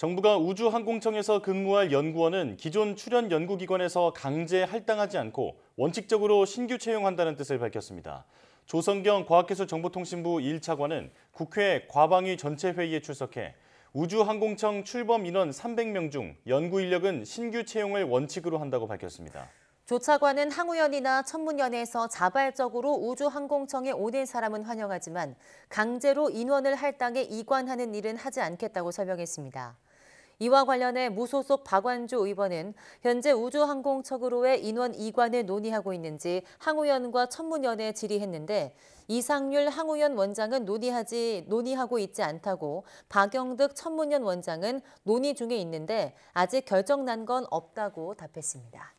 정부가 우주항공청에서 근무할 연구원은 기존 출연 연구기관에서 강제 할당하지 않고 원칙적으로 신규 채용한다는 뜻을 밝혔습니다. 조성경 과학기술정보통신부 1차관은 국회 과방위 전체 회의에 출석해 우주항공청 출범 인원 300명 중 연구 인력은 신규 채용을 원칙으로 한다고 밝혔습니다. 조 차관은 항우연이나 천문연에서 자발적으로 우주항공청에 오는 사람은 환영하지만 강제로 인원을 할당해 이관하는 일은 하지 않겠다고 설명했습니다. 이와 관련해 무소속 박완주 의원은 현재 우주항공척으로의 인원 이관을 논의하고 있는지 항우연과 천문연에 질의했는데 이상률 항우연 원장은 논의하지 논의하고 있지 않다고 박영득 천문연 원장은 논의 중에 있는데 아직 결정 난건 없다고 답했습니다.